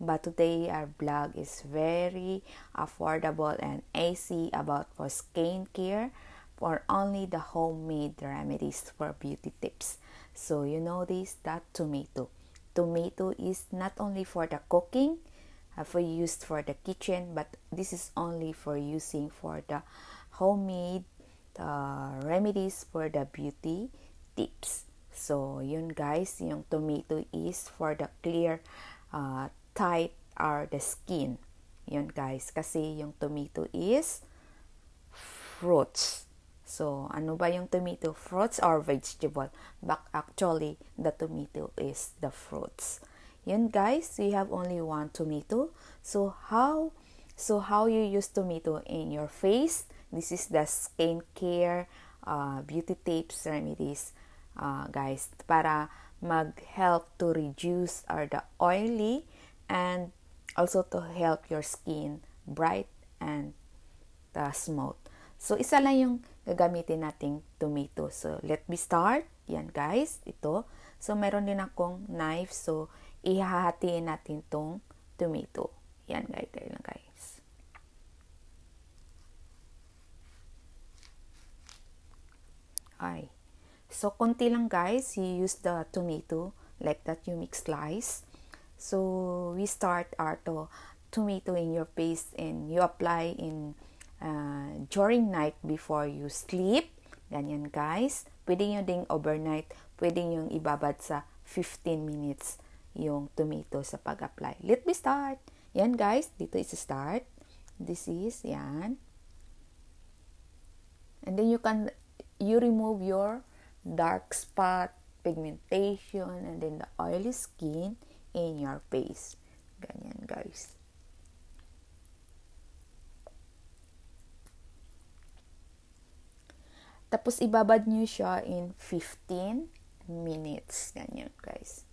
but today our blog is very affordable and easy about for skincare for only the homemade remedies for beauty tips. So you notice that tomato. Tomato is not only for the cooking, uh, for used for the kitchen, but this is only for using for the homemade uh, remedies for the beauty tips. So yun guys, yung tomato is for the clear uh, tight are the skin. Yun guys, kasi yung tomato is fruits. So, ano ba yung tomato? Fruits or vegetable? But actually, the tomato is the fruits. Yun guys, we have only one tomato. So, how so how you use tomato in your face? This is the skincare, uh, beauty tips, remedies, uh, guys, para mag-help to reduce or the oily and also to help your skin bright and uh, smooth. So, isa lang yung gagamitin nating tomato. So, let me start. Yan guys, ito. So, meron din akong knife. So, ihahatiin natin tong tomato. Yan guys, guys lang guys. Ay. So, konti lang guys, you use the tomato like that you mix slice. So we start our to tomato in your face and you apply in uh, during night before you sleep. Ganyan guys. Pwede nyo ding overnight. Pwede nyo ibabad sa 15 minutes yung tomato sa pag-apply. Let me start. Yan guys, dito is start. This is, yan. And then you can, you remove your dark spot, pigmentation, and then the oily skin in your face. Ganyan guys. Tapos ibabad nyo siya in 15 minutes. Ganyan guys.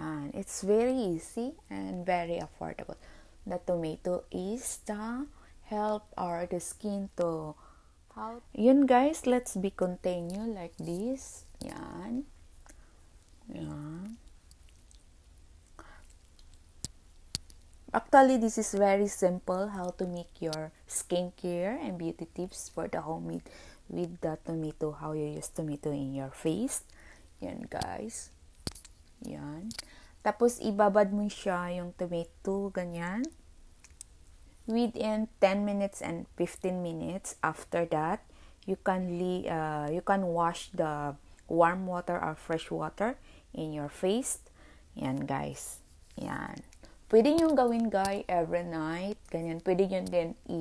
Yan. It's very easy and very affordable. The tomato is the help our the skin to how yun guys let's be continue like this yan yan Actually, this is very simple how to make your skincare and beauty tips for the homemade with the tomato, how you use tomato in your face. Yan, guys. Yan. Tapos, ibabad mo siya yung tomato, ganyan within 10 minutes and 15 minutes after that you can le- uh, you can wash the warm water or fresh water in your face yan guys yan pwede nyo gawin guy every night ganyan pwede niyo din i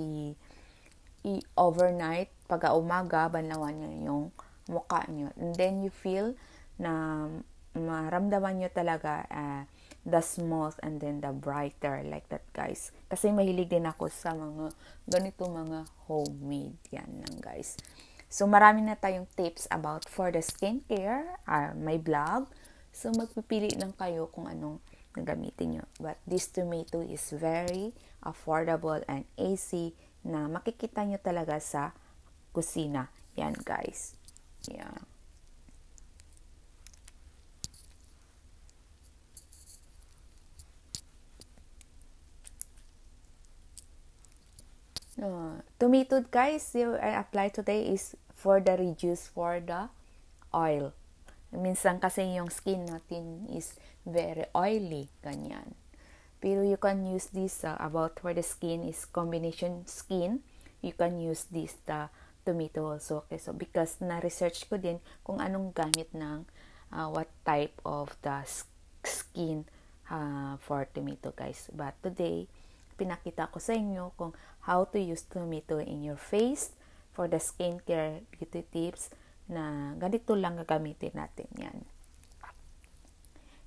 i overnight pag umaga banlawan niyo yung mukha niyo and then you feel na maramdaman niyo talaga uh, the smooth and then the brighter like that guys kasi mahilig din ako sa mga ganito mga homemade yan lang guys so marami na tayong tips about for the skincare uh, my blog so magpipili lang kayo kung anong gagamitin nyo but this tomato is very affordable and easy na makikita nyo talaga sa kusina yan guys yeah Uh, tomato guys, you I apply today is for the reduce for the oil. Minsan kasi yung skin natin is very oily, ganyan. Pero you can use this uh, about for the skin is combination skin. You can use this the tomato also. Okay, so because na-research ko din kung anong gamit ng uh, what type of the skin uh, for tomato guys. But today, pinakita ko sa inyo kung how to use tomato in your face for the skincare beauty tips na ganito lang gagamitin natin yan.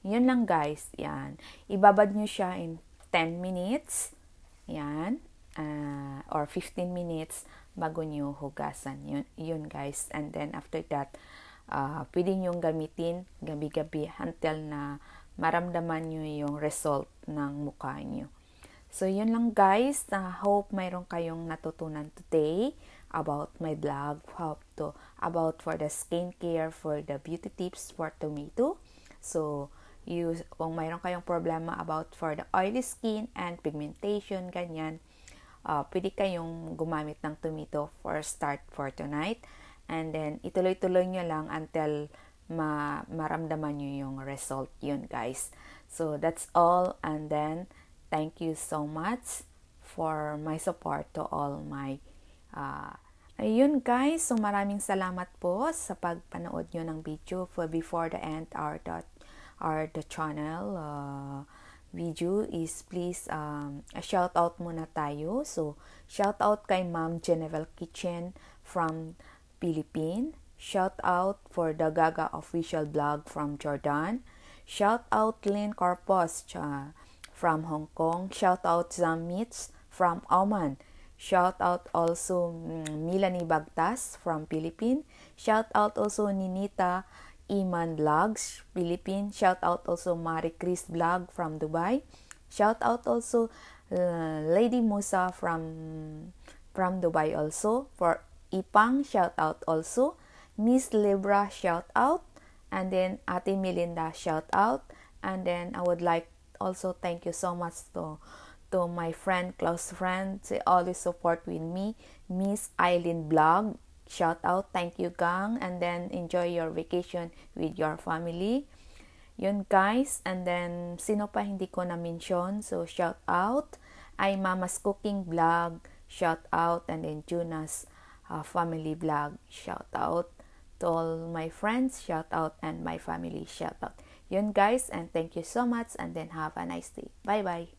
Yun lang guys, yan. Ibabad nyo siya in 10 minutes, yan, uh, or 15 minutes bago nyo hugasan. Yun, yun guys, and then after that, uh, pwede nyo gamitin gabi-gabi until na maramdaman nyo yung result ng mukha nyo. So, yun lang guys. I uh, hope mayroon kayong natutunan today about my blog, how to, about for the skincare, for the beauty tips for tomato. So, you, kung mayroon kayong problema about for the oily skin and pigmentation, ganyan, uh, pwede kayong gumamit ng tomato for start for tonight. And then, ituloy-tuloy nyo lang until ma maramdaman nyo yung result yun, guys. So, that's all. And then, thank you so much for my support to all my uh, ayun guys so maraming salamat po sa pagpanood nyo ng video for before the end our dot our the channel uh, video is please um, a shout out muna tayo so shout out kay Ma'am Genevel Kitchen from Philippines shout out for the Gaga official blog from Jordan shout out Lynn Corpus uh, from Hong Kong. Shout out Zamits from Oman. Shout out also Milani mm, Bagtas from Philippines. Shout out also Ninita Iman Vlogs, Philippines. Shout out also Marie Chris Vlog from Dubai. Shout out also uh, Lady Musa from from Dubai also for Ipang shout out also Miss Libra shout out and then Ate Melinda shout out and then I would like also thank you so much to to my friend, close friend, she always support with me, Miss Eileen Blog. Shout out, thank you gang, and then enjoy your vacation with your family. Yun guys, and then sino pa hindi ko na-mention, so shout out. Ay Mama's Cooking Vlog, shout out, and then Juna's uh, Family Vlog, shout out. To all my friends, shout out, and my family, shout out. Yun guys, and thank you so much and then have a nice day. Bye-bye.